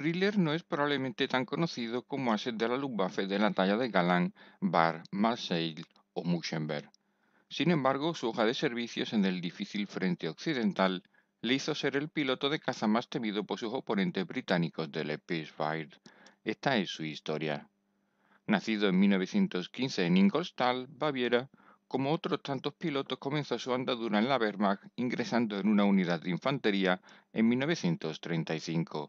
Riller no es probablemente tan conocido como ser de la Luftwaffe de la talla de Galán, Bar, Marseille o Muschenberg. Sin embargo, su hoja de servicios en el difícil frente occidental le hizo ser el piloto de caza más temido por sus oponentes británicos del Spitfire. Esta es su historia. Nacido en 1915 en Ingolstadt, Baviera, como otros tantos pilotos comenzó su andadura en la Wehrmacht ingresando en una unidad de infantería en 1935.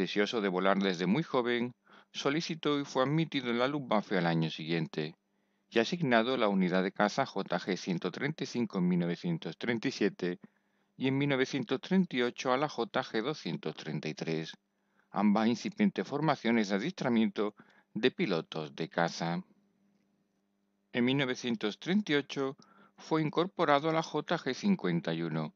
Deseoso de volar desde muy joven, solicitó y fue admitido en la Luftwaffe al año siguiente, y asignado a la unidad de caza JG-135 en 1937 y en 1938 a la JG-233, ambas incipientes formaciones de adiestramiento de pilotos de caza. En 1938 fue incorporado a la JG-51,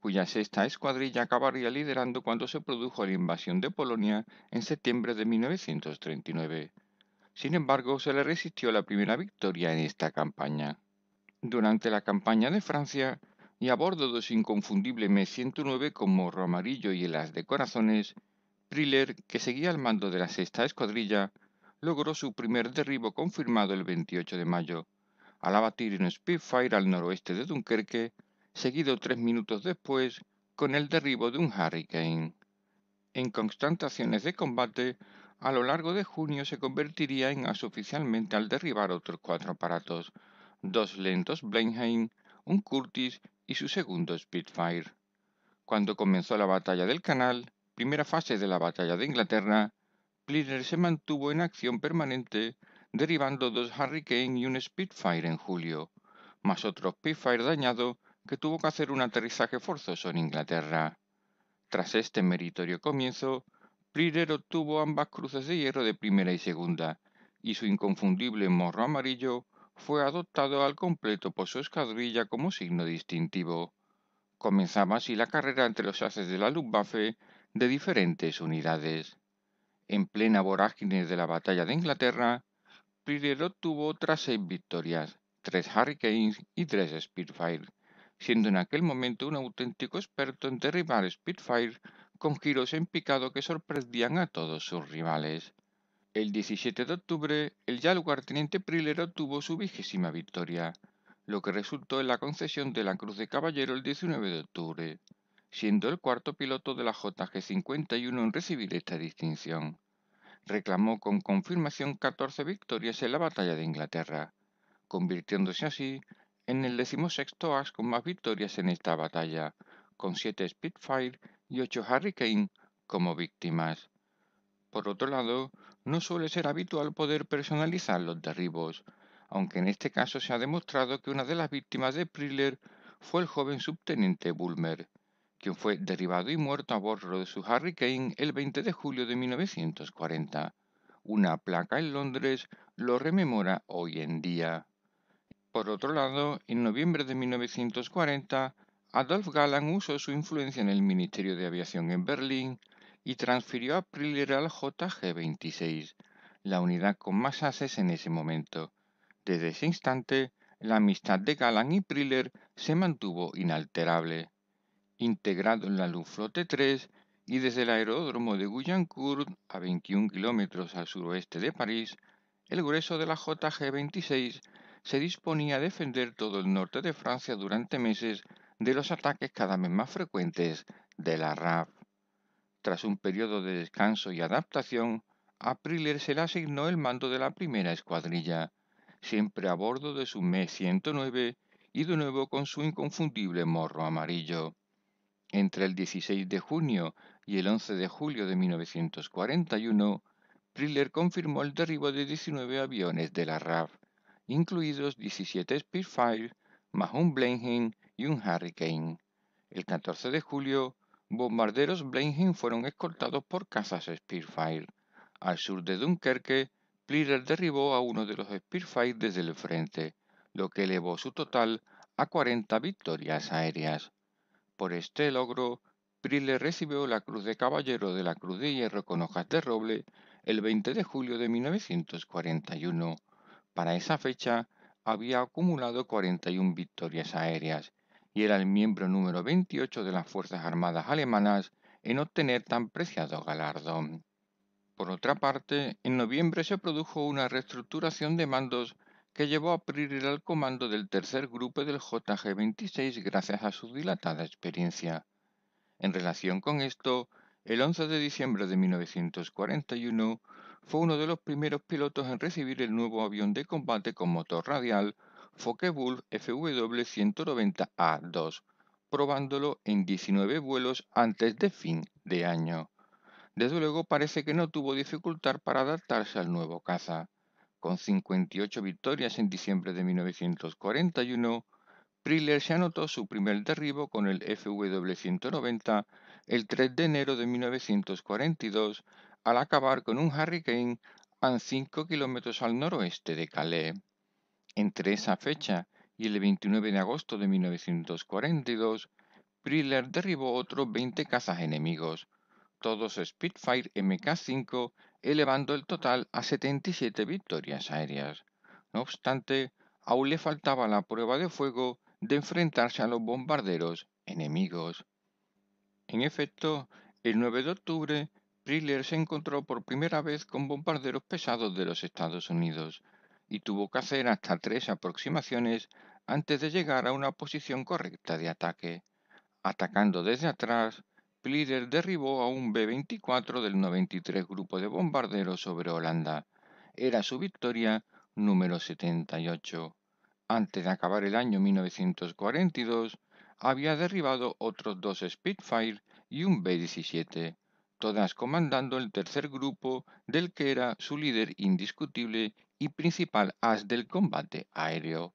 cuya pues sexta escuadrilla acabaría liderando cuando se produjo la invasión de Polonia en septiembre de 1939. Sin embargo, se le resistió la primera victoria en esta campaña. Durante la campaña de Francia, y a bordo de su inconfundible M109 con morro amarillo y helas de corazones, Priller, que seguía al mando de la sexta escuadrilla, logró su primer derribo confirmado el 28 de mayo, al abatir un Spitfire al noroeste de Dunkerque seguido tres minutos después con el derribo de un Hurricane. En constantes acciones de combate, a lo largo de junio se convertiría en as oficialmente al derribar otros cuatro aparatos, dos lentos Blenheim, un Curtis y su segundo Spitfire. Cuando comenzó la batalla del Canal, primera fase de la batalla de Inglaterra, Pliner se mantuvo en acción permanente, derribando dos Hurricane y un Spitfire en julio, más otro Spitfire dañado que tuvo que hacer un aterrizaje forzoso en Inglaterra. Tras este meritorio comienzo, Pryder obtuvo ambas cruces de hierro de primera y segunda, y su inconfundible morro amarillo fue adoptado al completo por su escadrilla como signo distintivo. Comenzaba así la carrera entre los haces de la Luftwaffe de diferentes unidades. En plena vorágine de la batalla de Inglaterra, Pryder obtuvo otras seis victorias, tres Hurricanes y tres Spitfire siendo en aquel momento un auténtico experto en derribar Spitfire con giros en picado que sorprendían a todos sus rivales. El 17 de octubre, el ya teniente Priller obtuvo su vigésima victoria, lo que resultó en la concesión de la Cruz de Caballero el 19 de octubre, siendo el cuarto piloto de la JG51 en recibir esta distinción. Reclamó con confirmación 14 victorias en la Batalla de Inglaterra, convirtiéndose así en el decimosexto as con más victorias en esta batalla, con siete Spitfire y ocho Hurricane como víctimas. Por otro lado, no suele ser habitual poder personalizar los derribos, aunque en este caso se ha demostrado que una de las víctimas de Priller fue el joven subteniente Bulmer, quien fue derribado y muerto a bordo de su Hurricane el 20 de julio de 1940. Una placa en Londres lo rememora hoy en día. Por otro lado, en noviembre de 1940, Adolf Galland usó su influencia en el Ministerio de Aviación en Berlín y transfirió a Priller al JG-26, la unidad con más ases en ese momento. Desde ese instante, la amistad de Galland y Priller se mantuvo inalterable. Integrado en la Luftflotte 3 y desde el aeródromo de Guyancourt, a 21 kilómetros al suroeste de París, el grueso de la JG-26 se disponía a defender todo el norte de Francia durante meses de los ataques cada vez más frecuentes de la RAF. Tras un periodo de descanso y adaptación, a Priller se le asignó el mando de la primera escuadrilla, siempre a bordo de su Me 109 y de nuevo con su inconfundible morro amarillo. Entre el 16 de junio y el 11 de julio de 1941, Priller confirmó el derribo de 19 aviones de la RAF, incluidos 17 Spitfire, más un Blenheim y un Hurricane. El 14 de julio, bombarderos Blenheim fueron escoltados por cazas Spitfire. Al sur de Dunkerque, Priller derribó a uno de los Spitfire desde el frente, lo que elevó su total a 40 victorias aéreas. Por este logro, Priller recibió la Cruz de Caballero de la Cruz de Hierro con hojas de roble el 20 de julio de 1941 para esa fecha había acumulado 41 victorias aéreas y era el miembro número 28 de las Fuerzas Armadas alemanas en obtener tan preciado galardón. Por otra parte, en noviembre se produjo una reestructuración de mandos que llevó a Priril al comando del tercer grupo del JG-26 gracias a su dilatada experiencia. En relación con esto, el 11 de diciembre de 1941 fue uno de los primeros pilotos en recibir el nuevo avión de combate con motor radial Focke-Wulf FW190A2, probándolo en 19 vuelos antes de fin de año. Desde luego parece que no tuvo dificultad para adaptarse al nuevo caza. Con 58 victorias en diciembre de 1941, Priller se anotó su primer derribo con el FW-190 el 3 de enero de 1942 al acabar con un hurricane a 5 kilómetros al noroeste de Calais. Entre esa fecha y el 29 de agosto de 1942, Priller derribó otros 20 cazas enemigos, todos Spitfire MK5, elevando el total a 77 victorias aéreas. No obstante, aún le faltaba la prueba de fuego de enfrentarse a los bombarderos enemigos. En efecto, el 9 de octubre Thriller se encontró por primera vez con bombarderos pesados de los Estados Unidos y tuvo que hacer hasta tres aproximaciones antes de llegar a una posición correcta de ataque. Atacando desde atrás, Priller derribó a un B-24 del 93 Grupo de Bombarderos sobre Holanda. Era su victoria número 78. Antes de acabar el año 1942, había derribado otros dos Spitfire y un B-17 todas comandando el tercer grupo del que era su líder indiscutible y principal as del combate aéreo.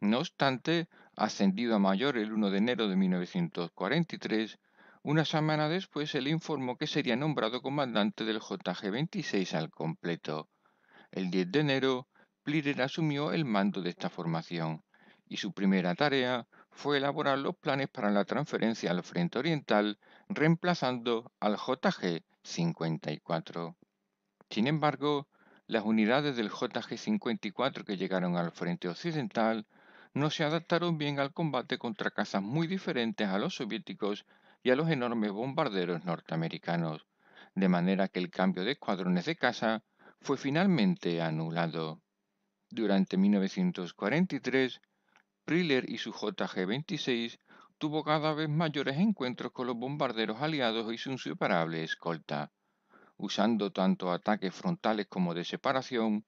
No obstante, ascendido a mayor el 1 de enero de 1943, una semana después se le informó que sería nombrado comandante del JG-26 al completo. El 10 de enero, Plirer asumió el mando de esta formación, y su primera tarea fue elaborar los planes para la transferencia al Frente Oriental reemplazando al JG54. Sin embargo, las unidades del JG54 que llegaron al frente occidental no se adaptaron bien al combate contra cazas muy diferentes a los soviéticos y a los enormes bombarderos norteamericanos, de manera que el cambio de escuadrones de caza fue finalmente anulado. Durante 1943, Priller y su JG-26 tuvo cada vez mayores encuentros con los bombarderos aliados y su inseparable escolta. Usando tanto ataques frontales como de separación,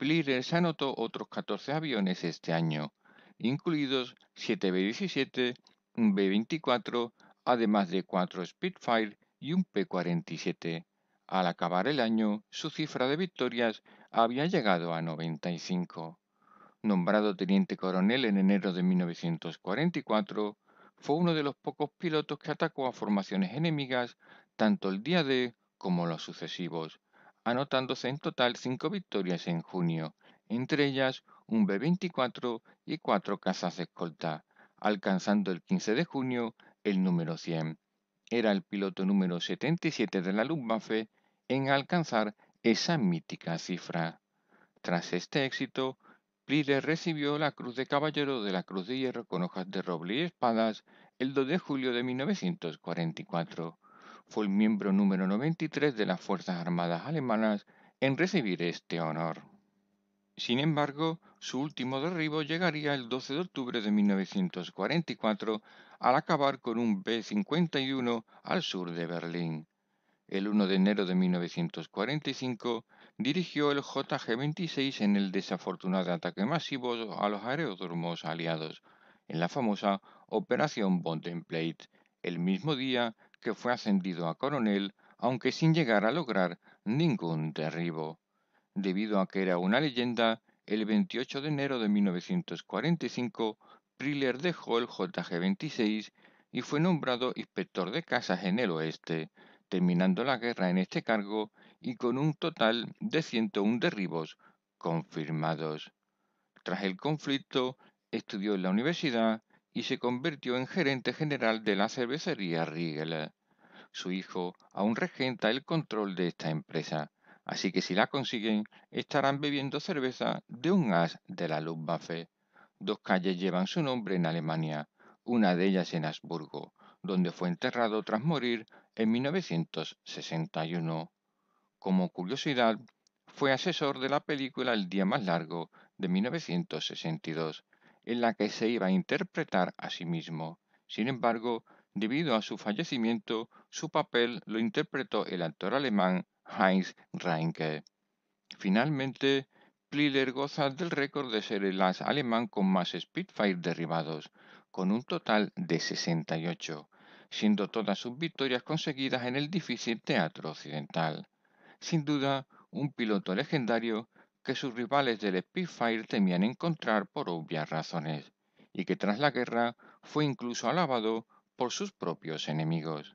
se anotó otros 14 aviones este año, incluidos 7 B-17, un B-24, además de 4 Spitfire y un P-47. Al acabar el año, su cifra de victorias había llegado a 95. Nombrado teniente coronel en enero de 1944, fue uno de los pocos pilotos que atacó a formaciones enemigas tanto el día de como los sucesivos, anotándose en total cinco victorias en junio, entre ellas un B-24 y cuatro cazas de escolta, alcanzando el 15 de junio el número 100. Era el piloto número 77 de la Luftwaffe en alcanzar esa mítica cifra. Tras este éxito, Pliles recibió la Cruz de Caballero de la Cruz de Hierro con hojas de roble y espadas el 2 de julio de 1944. Fue el miembro número 93 de las Fuerzas Armadas Alemanas en recibir este honor. Sin embargo, su último derribo llegaría el 12 de octubre de 1944 al acabar con un B-51 al sur de Berlín. El 1 de enero de 1945 dirigió el JG-26 en el desafortunado ataque masivo a los aeródromos aliados, en la famosa Operación Bodenplate, el mismo día que fue ascendido a coronel, aunque sin llegar a lograr ningún derribo. Debido a que era una leyenda, el 28 de enero de 1945, Priller dejó el JG-26 y fue nombrado inspector de casas en el oeste, terminando la guerra en este cargo y con un total de 101 derribos confirmados. Tras el conflicto, estudió en la universidad y se convirtió en gerente general de la cervecería Riegel. Su hijo aún regenta el control de esta empresa, así que si la consiguen, estarán bebiendo cerveza de un as de la Luftwaffe. Dos calles llevan su nombre en Alemania, una de ellas en Habsburgo, donde fue enterrado tras morir en 1961. Como curiosidad, fue asesor de la película El Día Más Largo de 1962, en la que se iba a interpretar a sí mismo. Sin embargo, debido a su fallecimiento, su papel lo interpretó el actor alemán Heinz Reinke. Finalmente, Pliller goza del récord de ser el as alemán con más Spitfire derribados, con un total de 68, siendo todas sus victorias conseguidas en el difícil teatro occidental sin duda un piloto legendario que sus rivales del Spitfire temían encontrar por obvias razones, y que tras la guerra fue incluso alabado por sus propios enemigos.